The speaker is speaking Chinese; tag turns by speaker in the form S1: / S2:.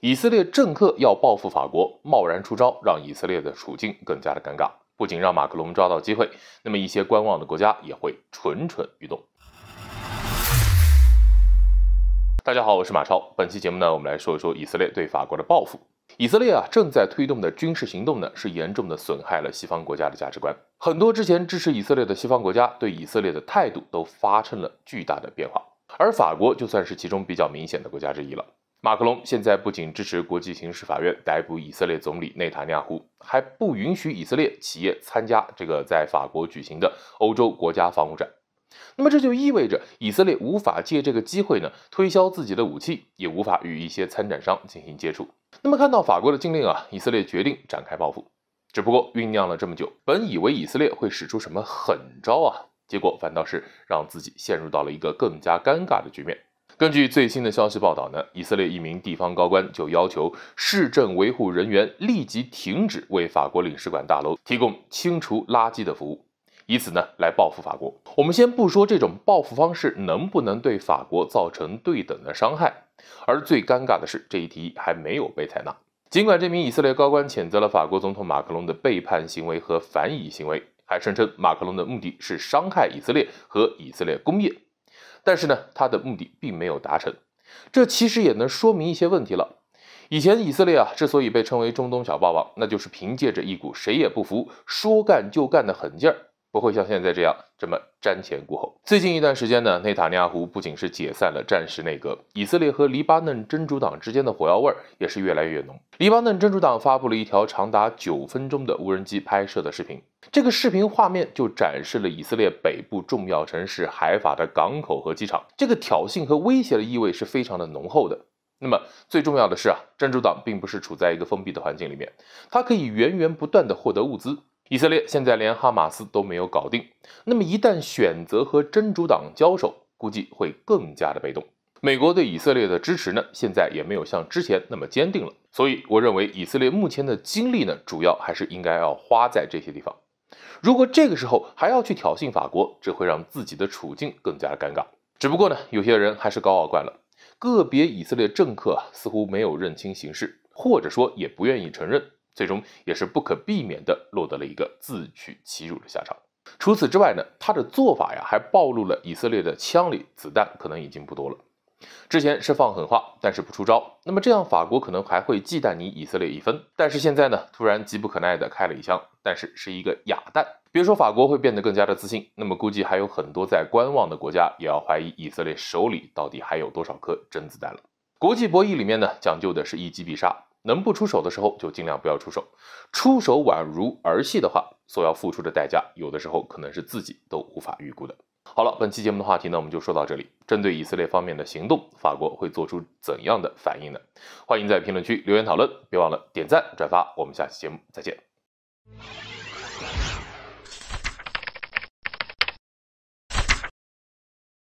S1: 以色列政客要报复法国，贸然出招，让以色列的处境更加的尴尬，不仅让马克龙抓到机会，那么一些观望的国家也会蠢蠢欲动。大家好，我是马超，本期节目呢，我们来说一说以色列对法国的报复。以色列啊，正在推动的军事行动呢，是严重的损害了西方国家的价值观。很多之前支持以色列的西方国家，对以色列的态度都发生了巨大的变化，而法国就算是其中比较明显的国家之一了。马克龙现在不仅支持国际刑事法院逮捕以色列总理内塔尼亚胡，还不允许以色列企业参加这个在法国举行的欧洲国家防务展。那么这就意味着以色列无法借这个机会呢推销自己的武器，也无法与一些参展商进行接触。那么看到法国的禁令啊，以色列决定展开报复。只不过酝酿了这么久，本以为以色列会使出什么狠招啊，结果反倒是让自己陷入到了一个更加尴尬的局面。根据最新的消息报道呢，以色列一名地方高官就要求市政维护人员立即停止为法国领事馆大楼提供清除垃圾的服务，以此呢来报复法国。我们先不说这种报复方式能不能对法国造成对等的伤害，而最尴尬的是，这一提议还没有被采纳。尽管这名以色列高官谴责了法国总统马克龙的背叛行为和反以行为，还声称马克龙的目的是伤害以色列和以色列工业。但是呢，他的目的并没有达成，这其实也能说明一些问题了。以前以色列啊，之所以被称为中东小霸王，那就是凭借着一股谁也不服、说干就干的狠劲儿。不会像现在这样这么瞻前顾后。最近一段时间呢，内塔尼亚胡不仅是解散了战时内阁，以色列和黎巴嫩真主党之间的火药味儿也是越来越浓。黎巴嫩真主党发布了一条长达九分钟的无人机拍摄的视频，这个视频画面就展示了以色列北部重要城市海法的港口和机场，这个挑衅和威胁的意味是非常的浓厚的。那么最重要的是啊，真主党并不是处在一个封闭的环境里面，它可以源源不断的获得物资。以色列现在连哈马斯都没有搞定，那么一旦选择和真主党交手，估计会更加的被动。美国对以色列的支持呢，现在也没有像之前那么坚定了。所以我认为，以色列目前的精力呢，主要还是应该要花在这些地方。如果这个时候还要去挑衅法国，这会让自己的处境更加尴尬。只不过呢，有些人还是高傲惯了，个别以色列政客似乎没有认清形势，或者说也不愿意承认。最终也是不可避免的，落得了一个自取其辱的下场。除此之外呢，他的做法呀，还暴露了以色列的枪里子弹可能已经不多了。之前是放狠话，但是不出招。那么这样，法国可能还会忌惮你以色列一分。但是现在呢，突然急不可耐的开了一枪，但是是一个哑弹。别说法国会变得更加的自信，那么估计还有很多在观望的国家也要怀疑以色列手里到底还有多少颗真子弹了。国际博弈里面呢，讲究的是一击必杀。能不出手的时候就尽量不要出手，出手宛如儿戏的话，所要付出的代价，有的时候可能是自己都无法预估的。好了，本期节目的话题呢，我们就说到这里。针对以色列方面的行动，法国会做出怎样的反应呢？欢迎在评论区留言讨论，别忘了点赞转发。我们下期节目再见。